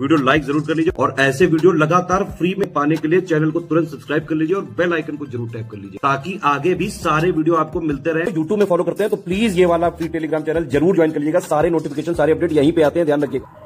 video like जरूर कर लीजिए और ऐसे वीडियो लगातार फ्री में पाने के लिए चैनल को तुरंत सब्सक्राइब कर लीजिए और बेल आइकन को जरूर टैप कर लीजिए ताकि आगे भी सारे वीडियो आपको मिलते रहे यूट्यूब में फॉलो करते हैं तो प्लीज ये वाला फ्री टेलीग्राम चैनल जरूर ज्वाइन कर लीजिएगा सारे नोटिफिकेशन सारे अपडेट यहीं पे आते हैं ध्यान रखिएगा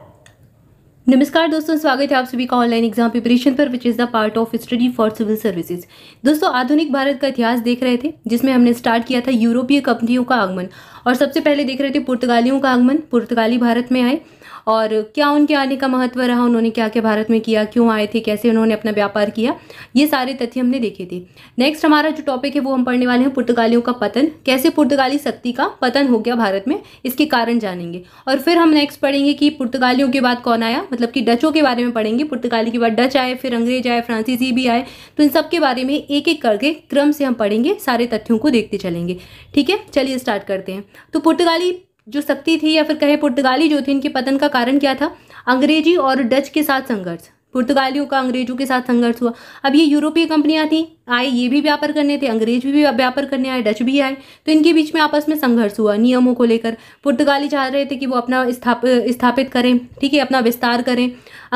नमस्कार दोस्तों स्वागत है आप सभी का ऑनलाइन एग्जाम प्रिपरेशन पर which is the part of study for civil services दोस्तों आधुनिक भारत का इतिहास देख रहे थे जिसमें हमने स्टार्ट किया था यूरोपीय कंपनियों का आगमन और सबसे पहले देख रहे थे पुर्तगालियों का आगमन पुर्तगाली भारत में आए और क्या उनके आने का महत्व रहा उन्होंने क्या क्या भारत में किया क्यों आए थे कैसे उन्होंने अपना व्यापार किया ये सारे तथ्य हमने देखे थे नेक्स्ट हमारा जो टॉपिक है वो हम पढ़ने वाले हैं पुर्तगालियों का पतन कैसे पुर्तगाली शक्ति का पतन हो गया भारत में इसके कारण जानेंगे और फिर हम नेक्स्ट पढ़ेंगे कि पुर्तगालियों के बाद कौन आया मतलब कि डचों के बारे में पढ़ेंगे पुर्तगाली के बाद डच आए फिर अंग्रेज आए फ्रांसीसी भी आए तो इन सबके बारे में एक एक करके क्रम से हम पढ़ेंगे सारे तथ्यों को देखते चलेंगे ठीक है चलिए स्टार्ट करते हैं तो पुर्तगाली जो शक्ति थी या फिर कहे पुर्तगाली जो थी इनके पतन का कारण क्या था अंग्रेजी और डच के साथ संघर्ष पुर्तगालियों का अंग्रेजों के साथ संघर्ष हुआ अब ये यूरोपीय कंपनियां थी आए ये भी व्यापार करने थे अंग्रेज भी व्यापार करने आए डच भी आए तो इनके बीच में आपस में संघर्ष हुआ नियमों को लेकर पुर्तगाली चाह रहे थे कि वो अपना स्थाप स्थापित करें ठीक है अपना विस्तार करें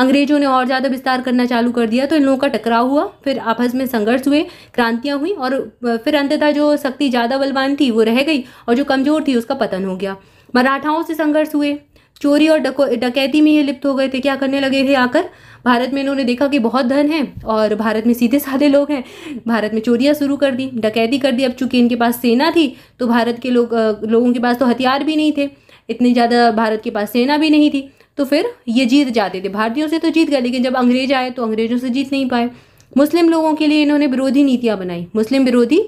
अंग्रेजों ने और ज़्यादा विस्तार करना चालू कर दिया तो इन लोगों का टकराव हुआ फिर आपस में संघर्ष हुए क्रांतियाँ हुई और फिर अंततः जो शक्ति ज़्यादा बलवान थी वो रह गई और जो कमज़ोर थी उसका पतन हो गया मराठाओं से संघर्ष हुए चोरी और डकैती में ये लिप्त हो गए थे क्या करने लगे थे आकर भारत में इन्होंने देखा कि बहुत धन है और भारत में सीधे साधे लोग हैं भारत में चोरियां शुरू कर दी डकैती कर दी अब चूंकि इनके पास सेना थी तो भारत के लोग लोगों के पास तो हथियार भी नहीं थे इतने ज़्यादा भारत के पास सेना भी नहीं थी तो फिर ये जीत जाते थे भारतीयों से तो जीत गए लेकिन जब अंग्रेज आए तो अंग्रेजों से जीत नहीं पाए मुस्लिम लोगों के लिए इन्होंने विरोधी नीतियाँ बनाई मुस्लिम विरोधी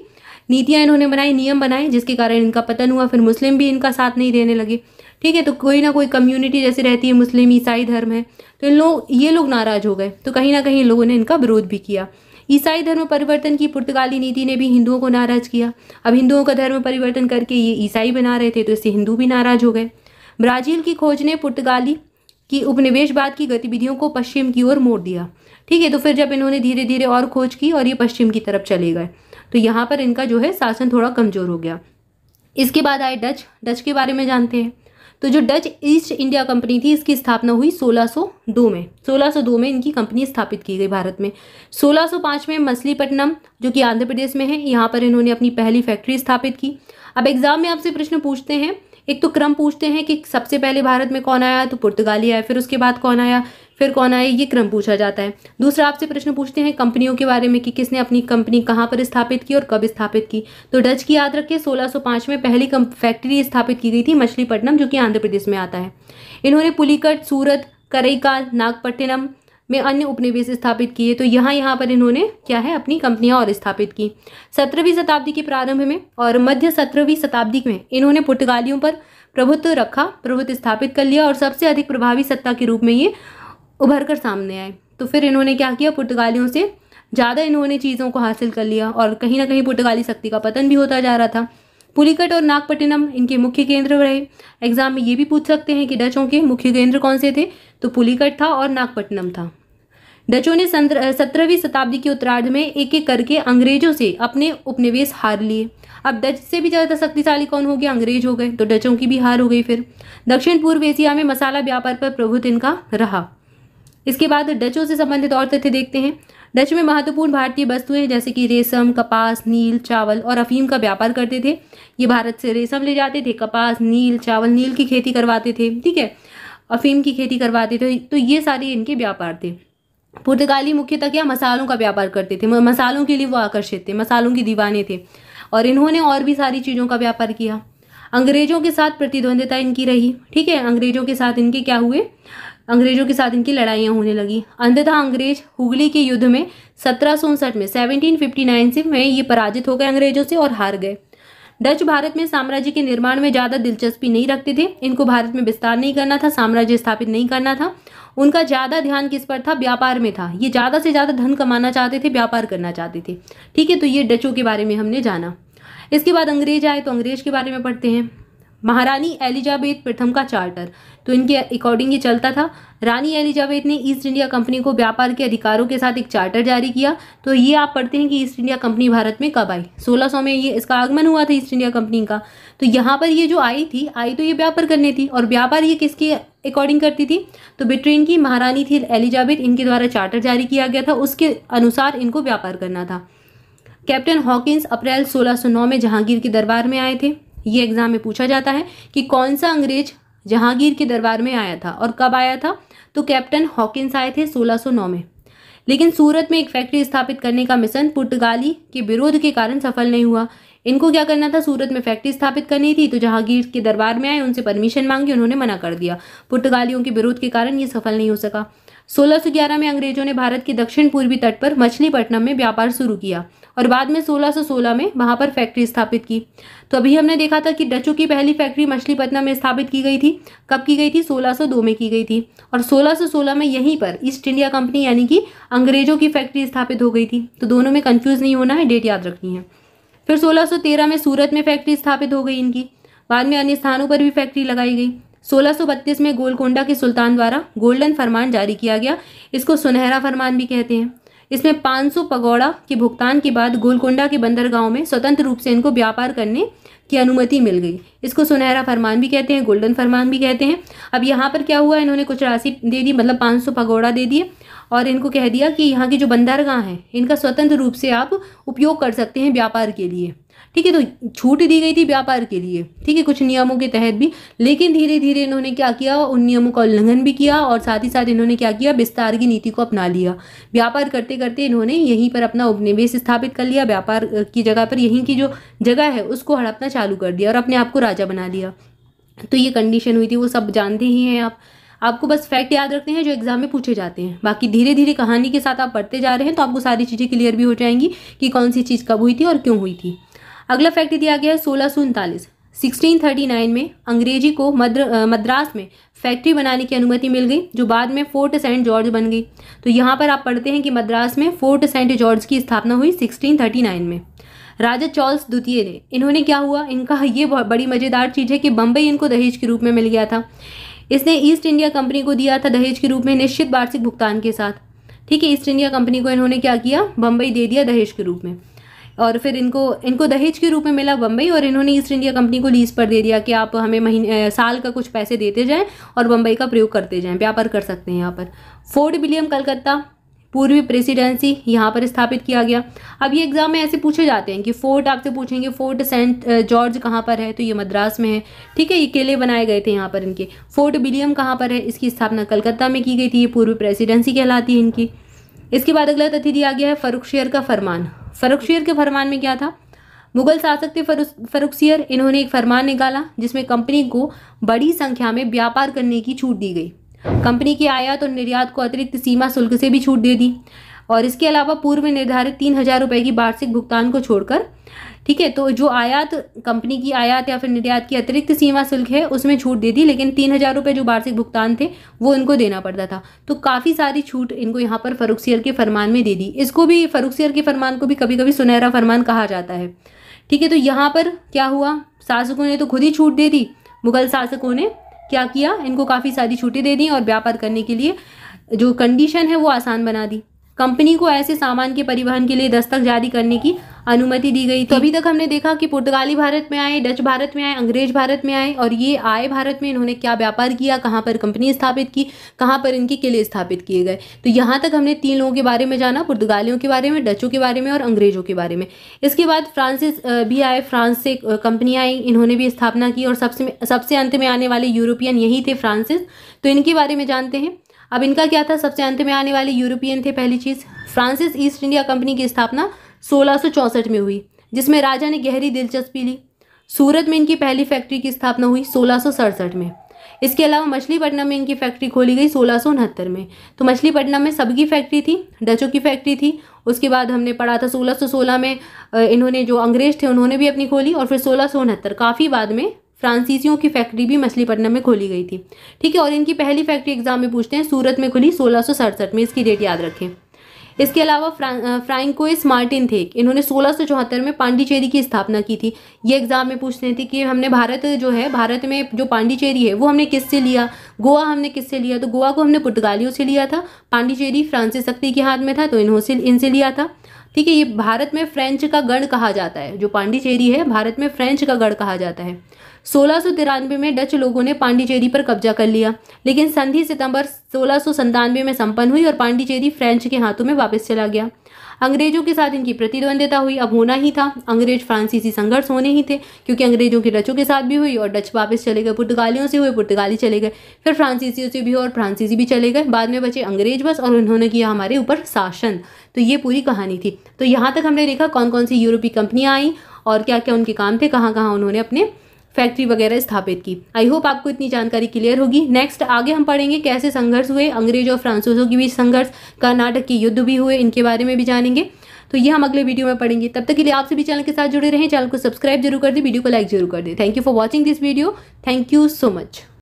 नीतियाँ इन्होंने बनाई नियम बनाए जिसके कारण इनका पतन हुआ फिर मुस्लिम भी इनका साथ नहीं देने लगे ठीक है तो कोई ना कोई कम्युनिटी जैसे रहती है मुस्लिम ईसाई धर्म है तो इन लोग ये लोग नाराज़ हो गए तो कहीं ना कहीं लोगों ने इनका विरोध भी किया ईसाई धर्म परिवर्तन की पुर्तगाली नीति ने भी हिंदुओं को नाराज किया अब हिंदुओं का धर्म परिवर्तन करके ये ईसाई बना रहे थे तो इससे हिंदू भी नाराज हो गए ब्राज़ील की खोज ने पुर्तगाली की उपनिवेशवाद की गतिविधियों को पश्चिम की ओर मोड़ दिया ठीक है तो फिर जब इन्होंने धीरे धीरे और खोज की और ये पश्चिम की तरफ चले गए तो यहाँ पर इनका जो है शासन थोड़ा कमज़ोर हो गया इसके बाद आए डच डच के बारे में जानते हैं तो जो डच ईस्ट इंडिया कंपनी थी इसकी स्थापना हुई 1602 में 1602 में इनकी कंपनी स्थापित की गई भारत में 1605 में मछलीपट्टनम जो कि आंध्र प्रदेश में है यहाँ पर इन्होंने अपनी पहली फैक्ट्री स्थापित की अब एग्ज़ाम में आपसे प्रश्न पूछते हैं एक तो क्रम पूछते हैं कि सबसे पहले भारत में कौन आया तो पुर्तगाली आया फिर उसके बाद कौन आया फिर कौन आया ये क्रम पूछा जाता है दूसरा आपसे प्रश्न पूछते हैं कंपनियों के बारे में कि किसने अपनी कंपनी कहाँ पर स्थापित की और कब स्थापित की तो डच की याद रखिए 1605 में पहली फैक्ट्री स्थापित की गई थी मछलीपट्टनम जो कि आंध्र प्रदेश में आता है इन्होंने पुलिकट सूरत करईकाल नागपट्टिनम में अन्य उपनिवेश स्थापित किए तो यहाँ यहाँ पर इन्होंने क्या है अपनी कंपनियाँ और स्थापित की सत्रहवीं शताब्दी के प्रारंभ में और मध्य सत्रहवीं शताब्दी में इन्होंने पुर्तगालियों पर प्रभुत्व रखा प्रभुत्व स्थापित कर लिया और सबसे अधिक प्रभावी सत्ता के रूप में ये उभर कर सामने आए तो फिर इन्होंने क्या किया पुर्तगालियों से ज़्यादा इन्होंने चीज़ों को हासिल कर लिया और कहीं ना कहीं पुर्तगाली शक्ति का पतन भी होता जा रहा था पुलिकट और नागपट्टिनम इनके मुख्य केंद्र रहे एग्जाम में ये भी पूछ सकते हैं कि डचों के मुख्य केंद्र कौन से थे तो पुलिकट था और नागपट्टिनम था डचों ने सत्रहवीं शताब्दी के उत्तरार्ध में एक एक करके अंग्रेजों से अपने उपनिवेश हार लिए अब डच से भी ज़्यादा शक्तिशाली कौन हो गया अंग्रेज हो गए तो डचों की भी हार हो गई फिर दक्षिण पूर्व एशिया में मसाला व्यापार पर प्रभुत्व इनका रहा इसके बाद डचों से संबंधित और तथ्य देखते हैं डच में महत्वपूर्ण भारतीय वस्तुएं जैसे कि रेशम कपास नील चावल और अफीम का व्यापार करते थे ये भारत से रेशम ले जाते थे कपास नील चावल नील की खेती करवाते थे ठीक है अफीम की खेती करवाते थे तो ये सारे इनके व्यापार थे पुर्तगाली मुख्यतः क्या मसालों का व्यापार करते थे मसालों के लिए वो आकर्षित थे मसालों के दीवाने थे और इन्होंने और भी सारी चीज़ों का व्यापार किया अंग्रेजों के साथ प्रतिद्वंदता इनकी रही ठीक है अंग्रेजों के साथ इनके क्या हुए अंग्रेजों के साथ इनकी लड़ाइयाँ होने लगी अंततः अंग्रेज हुगली के युद्ध में सत्रह में 1759 से में ये पराजित हो गए अंग्रेजों से और हार गए डच भारत में साम्राज्य के निर्माण में ज़्यादा दिलचस्पी नहीं रखते थे इनको भारत में विस्तार नहीं करना था साम्राज्य स्थापित नहीं करना था उनका ज़्यादा ध्यान किस पर था व्यापार में था ये ज़्यादा से ज़्यादा धन कमाना चाहते थे व्यापार करना चाहते थे ठीक है तो ये डचों के बारे में हमने जाना इसके बाद अंग्रेज आए तो अंग्रेज के बारे में पढ़ते हैं महारानी एलिजाबेथ प्रथम का चार्टर तो इनके अकॉर्डिंग ये चलता था रानी एलिजाबेथ ने ईस्ट इंडिया कंपनी को व्यापार के अधिकारों के साथ एक चार्टर जारी किया तो ये आप पढ़ते हैं कि ईस्ट इंडिया कंपनी भारत में कब आई 1600 में ये इसका आगमन हुआ था ईस्ट इंडिया कंपनी का तो यहाँ पर ये जो आई थी आई तो ये व्यापार करने थी और व्यापार ये किसके अकॉर्डिंग करती थी तो ब्रिटेन की महारानी थी एलिजाबेथ इनके द्वारा चार्टर जारी किया गया था उसके अनुसार इनको व्यापार करना था कैप्टन हॉकिंस अप्रैल सोलह में जहांगीर के दरबार में आए थे ये एग्ज़ाम में पूछा जाता है कि कौन सा अंग्रेज जहांगीर के दरबार में आया था और कब आया था तो कैप्टन हॉकिंस आए थे 1609 में लेकिन सूरत में एक फैक्ट्री स्थापित करने का मिशन पुर्तगाली के विरोध के कारण सफल नहीं हुआ इनको क्या करना था सूरत में फैक्ट्री स्थापित करनी थी तो जहांगीर के दरबार में आए उनसे परमिशन मांगी उन्होंने मना कर दिया पुर्तगालियों के विरोध के कारण ये सफल नहीं हो सका 1611 में अंग्रेजों ने भारत के दक्षिण पूर्वी तट पर मछलीपट्टनम में व्यापार शुरू किया और बाद में 1616 में वहाँ पर फैक्ट्री स्थापित की तो अभी हमने देखा था कि डचों की पहली फैक्ट्री मछलीपत्ना में स्थापित की गई थी कब की गई थी 1602 में की गई थी और 1616 में यहीं पर ईस्ट इंडिया कंपनी यानी कि अंग्रेजों की फैक्ट्री स्थापित हो गई थी तो दोनों में कन्फ्यूज़ नहीं होना है डेट याद रखनी है फिर सोलह में सूरत में फैक्ट्री स्थापित हो गई इनकी बाद में अन्य स्थानों पर भी फैक्ट्री लगाई गई 1632 में गोलकोंडा के सुल्तान द्वारा गोल्डन फरमान जारी किया गया इसको सुनहरा फरमान भी कहते हैं इसमें 500 पगौड़ा के भुगतान के बाद गोलकोंडा के बंदरगांव में स्वतंत्र रूप से इनको व्यापार करने की अनुमति मिल गई इसको सुनहरा फरमान भी कहते हैं गोल्डन फरमान भी कहते हैं अब यहाँ पर क्या हुआ इन्होंने कुछ राशि दे दी मतलब 500 पगौड़ा दे दिए और इनको कह दिया कि यहाँ की जो बंदरगाह हैं इनका स्वतंत्र रूप से आप उपयोग कर सकते हैं व्यापार के लिए ठीक है तो छूट दी गई थी व्यापार के लिए ठीक है कुछ नियमों के तहत भी लेकिन धीरे धीरे इन्होंने क्या किया उन नियमों का उल्लंघन भी किया और साथ ही साथ इन्होंने क्या किया विस्तार की नीति को अपना लिया व्यापार करते करते इन्होंने यहीं पर अपना उपनिवेश स्थापित कर लिया व्यापार की जगह पर यहीं की जो जगह है उसको हड़पना चालू कर दिया और अपने आप को राजा बना लिया तो ये कंडीशन हुई थी वो सब जानते ही हैं आप आपको बस फैक्ट याद रखते हैं जो एग्जाम में पूछे जाते हैं बाकी धीरे धीरे कहानी के साथ आप पढ़ते जा रहे हैं तो आपको सारी चीज़ें क्लियर भी हो जाएंगी कि कौन सी चीज़ कब हुई थी और क्यों हुई थी अगला फैक्ट दिया गया है सोलह सौ उनतालीस सिक्सटीन थर्टी नाइन में अंग्रेजी को मद्र मद्रास में फैक्ट्री बनाने की अनुमति मिल गई जो बाद में फोर्ट सेंट जॉर्ज बन गई तो यहाँ पर आप पढ़ते हैं कि मद्रास में फोर्ट सेंट जॉर्ज की स्थापना हुई सिक्सटीन थर्टी नाइन में राजा चार्ल्स द्वितीय ने इन्होंने क्या हुआ इनका ये बड़ी मज़ेदार चीज़ है कि बम्बई इनको दहेज के रूप में मिल गया था इसने ईस्ट इंडिया कंपनी को दिया था दहेज के रूप में निश्चित वार्षिक भुगतान के साथ ठीक है ईस्ट इंडिया कंपनी को इन्होंने क्या किया बम्बई दे दिया दहेज के रूप में और फिर इनको इनको दहेज के रूप में मिला बम्बई और इन्होंने ईस्ट इंडिया कंपनी को लीज पर दे दिया कि आप हमें महीने साल का कुछ पैसे देते जाएं और बम्बई का प्रयोग करते जाएं व्यापार कर सकते हैं यहाँ पर फोर्ट विलियम कलकत्ता पूर्वी प्रेसिडेंसी यहाँ पर स्थापित किया गया अब ये एग्जाम में ऐसे पूछे जाते हैं कि फोर्ट आपसे पूछेंगे फोर्ट सेंट जॉर्ज कहाँ पर है तो ये मद्रास में है ठीक है ये किले बनाए गए थे यहाँ पर इनके फोर्ट विलियम कहाँ पर है इसकी स्थापना कलकत्ता में की गई थी ये पूर्वी प्रेसिडेंसी कहलाती है इनकी इसके बाद अगला तथ्य दिया गया है फरुखशियर का फरमान फरुखशियर के फरमान में क्या था मुगल शासक थे फरुखसियर इन्होंने एक फरमान निकाला जिसमें कंपनी को बड़ी संख्या में व्यापार करने की छूट दी गई कंपनी की आयात तो और निर्यात को अतिरिक्त सीमा शुल्क से भी छूट दे दी और इसके अलावा पूर्व निर्धारित तीन हज़ार रुपये की वार्षिक भुगतान को छोड़कर ठीक है तो जो आयात कंपनी की आयात या फिर निर्यात की अतिरिक्त सीमा शुल्क है उसमें छूट दे दी लेकिन तीन हज़ार रुपये जो वार्षिक भुगतान थे वो इनको देना पड़ता था तो काफ़ी सारी छूट इनको यहाँ पर फरुखसियर के फरमान में दे दी इसको भी फरुखसियर के फरमान को भी कभी कभी सुनहरा फरमान कहा जाता है ठीक है तो यहाँ पर क्या हुआ शासकों ने तो खुद ही छूट दे दी मुगल शासकों ने क्या किया इनको काफ़ी सारी छूटें दे दी और व्यापार करने के लिए जो कंडीशन है वो आसान बना दी कंपनी को ऐसे सामान के परिवहन के लिए दस्तक जारी करने की अनुमति दी गई तो अभी तक हमने देखा कि पुर्तगाली भारत में आए डच भारत में आए अंग्रेज भारत में आए और ये आए भारत में इन्होंने क्या व्यापार किया कहाँ पर कंपनी स्थापित की कहाँ पर इनके किले स्थापित किए गए तो यहाँ तक हमने तीन लोगों के बारे में जाना पुर्तगालियों के बारे में डचों के बारे में और अंग्रेजों के बारे में इसके बाद फ्रांसिस भी आए फ्रांस से कंपनी आई इन्होंने भी स्थापना की और सबसे सबसे अंत में आने वाले यूरोपियन यही थे फ्रांसिस तो इनके बारे में जानते हैं अब इनका क्या था सबसे अंत में आने वाले यूरोपियन थे पहली चीज़ फ्रांसिस ईस्ट इंडिया कंपनी की स्थापना सोलह में हुई जिसमें राजा ने गहरी दिलचस्पी ली सूरत में इनकी पहली फैक्ट्री की स्थापना हुई सोलह में इसके अलावा मछलीपट्टनम में इनकी फैक्ट्री खोली गई सोलह में तो मछलीपट्टनम में सबकी फैक्ट्री थी डचों की फैक्ट्री थी उसके बाद हमने पढ़ा था 1616 में इन्होंने जो अंग्रेज थे उन्होंने भी अपनी खोली और फिर सोलह काफ़ी बाद में फ्रांसीसियों की फैक्ट्री भी मछलीपट्टनम में खोली गई थी ठीक है और इनकी पहली फैक्ट्री एग्जाम में पूछते हैं सूरत में खुली सोलह में इसकी डेट याद रखें इसके अलावा फ्रांकोइस मार्टिन थे इन्होंने सोलह में पांडिचेरी की स्थापना की थी ये एग्जाम में पूछते थे कि हमने भारत जो है भारत में जो पांडिचेरी है वो हमने किससे लिया गोवा हमने किससे लिया तो गोवा को हमने पुर्तगालियों से लिया था पांडिचेरी फ्रांसिस शक्ति के हाथ में था तो इन्होंने इनसे लिया था ठीक है ये भारत में फ्रेंच का गढ़ कहा जाता है जो पांडिचेरी है भारत में फ्रेंच का गढ़ कहा जाता है सोलह में डच लोगों ने पांडिचेरी पर कब्जा कर लिया लेकिन संधि सितंबर सोलह में संपन्न हुई और पांडिचेरी फ्रेंच के हाथों में वापस चला गया अंग्रेजों के साथ इनकी प्रतिद्वंदिता हुई अब होना ही था अंग्रेज फ्रांसीसी संघर्ष होने ही थे क्योंकि अंग्रेजों के डचों के साथ भी हुई और डच वापस चले गए पुर्तगालियों से हुए पुर्तगाली चले गए फिर फ्रांसीसियों से भी और फ्रांसीसी भी चले गए बाद में बचे अंग्रेज बस और उन्होंने किया हमारे ऊपर शासन तो ये पूरी कहानी थी तो यहाँ तक हमने देखा कौन कौन सी यूरोपीय कंपनियाँ आई और क्या क्या उनके काम थे कहाँ कहाँ उन्होंने अपने फैक्ट्री वगैरह स्थापित की आई होप आपको इतनी जानकारी क्लियर होगी नेक्स्ट आगे हम पढ़ेंगे कैसे संघर्ष हुए अंग्रेज और फ्रांसोजों के बीच संघर्ष कर्नाटक के युद्ध भी हुए इनके बारे में भी जानेंगे तो ये हम अगले वीडियो में पढ़ेंगे तब तक के लिए आप सभी चैनल के साथ जुड़े रहें चैनल को सब्सक्राइब जरूर कर दें वीडियो को लाइक जरूर कर दें thank you for watching this video thank you so much